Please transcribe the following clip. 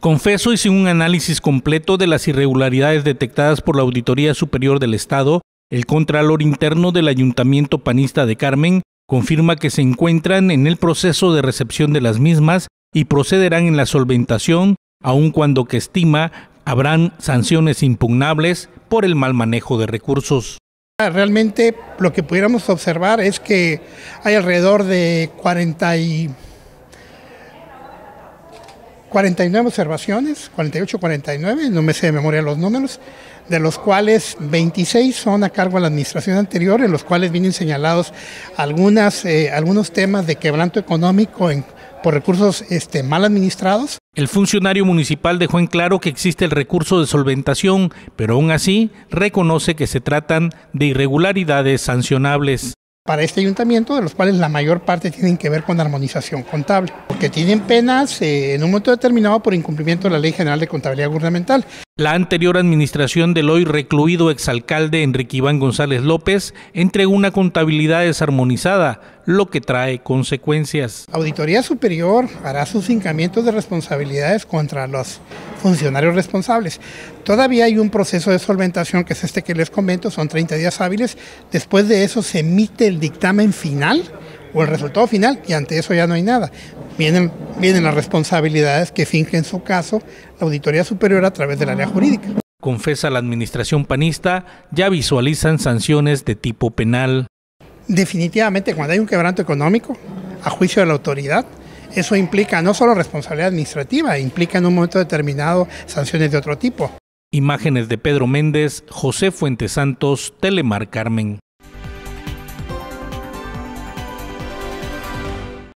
Confeso sin un análisis completo de las irregularidades detectadas por la Auditoría Superior del Estado. El Contralor Interno del Ayuntamiento Panista de Carmen confirma que se encuentran en el proceso de recepción de las mismas y procederán en la solventación, aun cuando que estima habrán sanciones impugnables por el mal manejo de recursos. Ah, realmente lo que pudiéramos observar es que hay alrededor de 40 y 49 observaciones, 48, 49, no me sé de memoria los números, de los cuales 26 son a cargo de la administración anterior, en los cuales vienen señalados algunas, eh, algunos temas de quebranto económico por recursos este, mal administrados. El funcionario municipal dejó en claro que existe el recurso de solventación, pero aún así reconoce que se tratan de irregularidades sancionables. Para este ayuntamiento, de los cuales la mayor parte tienen que ver con armonización contable que tienen penas eh, en un momento determinado por incumplimiento de la Ley General de Contabilidad Gubernamental. La anterior administración del hoy recluido exalcalde Enrique Iván González López entregó una contabilidad desarmonizada, lo que trae consecuencias. Auditoría Superior hará sus hincamientos de responsabilidades contra los funcionarios responsables. Todavía hay un proceso de solventación que es este que les comento, son 30 días hábiles. Después de eso se emite el dictamen final o el resultado final y ante eso ya no hay nada. Vienen, vienen las responsabilidades que finge en su caso la Auditoría Superior a través de la área jurídica. Confesa la administración panista, ya visualizan sanciones de tipo penal. Definitivamente, cuando hay un quebranto económico, a juicio de la autoridad, eso implica no solo responsabilidad administrativa, implica en un momento determinado sanciones de otro tipo. Imágenes de Pedro Méndez, José Fuentes Santos, Telemar Carmen.